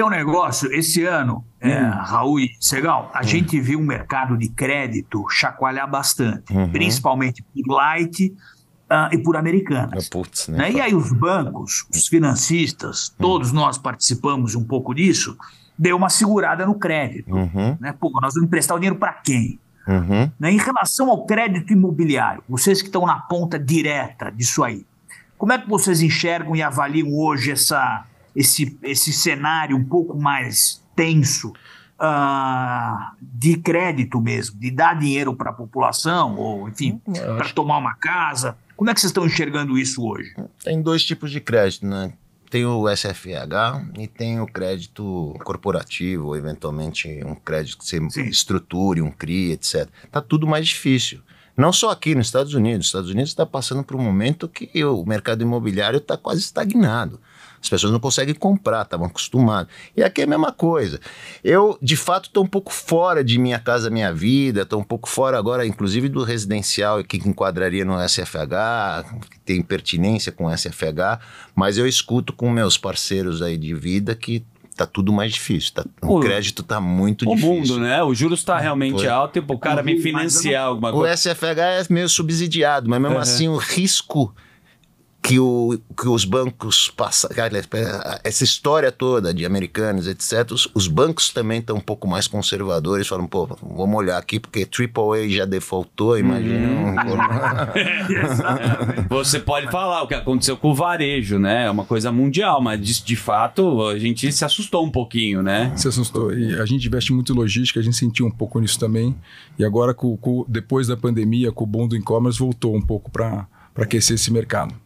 ter um negócio, esse ano, é, hum. é, Raul e Segal, a hum. gente viu o mercado de crédito chacoalhar bastante, uhum. principalmente por Light uh, e por Americanas. Ah, putz, né? né e aí os bancos, os hum. financistas, hum. todos nós participamos um pouco disso, deu uma segurada no crédito. Uhum. Né? Pô, nós vamos emprestar o dinheiro para quem? Uhum. Né, em relação ao crédito imobiliário, vocês que estão na ponta direta disso aí, como é que vocês enxergam e avaliam hoje essa esse, esse cenário um pouco mais tenso uh, de crédito mesmo, de dar dinheiro para a população, ou enfim, uhum. para tomar uma casa. Como é que vocês estão enxergando isso hoje? Tem dois tipos de crédito, né? Tem o SFH e tem o crédito corporativo, ou eventualmente um crédito que você Sim. estruture, um CRI, etc. está tudo mais difícil. Não só aqui nos Estados Unidos. Os Estados Unidos está passando por um momento que o mercado imobiliário está quase estagnado. As pessoas não conseguem comprar, estavam acostumadas. E aqui é a mesma coisa. Eu, de fato, estou um pouco fora de minha casa, minha vida, estou um pouco fora agora, inclusive, do residencial que enquadraria no SFH, que tem pertinência com o SFH, mas eu escuto com meus parceiros aí de vida que tá tudo mais difícil. Tá, o, o crédito tá muito o difícil. O mundo, né? O juros tá é, realmente Foi. alto e o cara me financiar não, alguma coisa. O SFH é meio subsidiado, mas mesmo uhum. assim o risco que, o, que os bancos passam. Essa história toda de americanos, etc., os, os bancos também estão um pouco mais conservadores, falam, pô, vamos olhar aqui, porque AAA já defaultou, imagina. Uhum. Um... Você pode falar o que aconteceu com o varejo, né? É uma coisa mundial, mas de, de fato a gente se assustou um pouquinho, né? Se assustou. E a gente investe muito em logística, a gente sentiu um pouco nisso também. E agora, com, com, depois da pandemia, com o boom do e-commerce, voltou um pouco para aquecer esse mercado.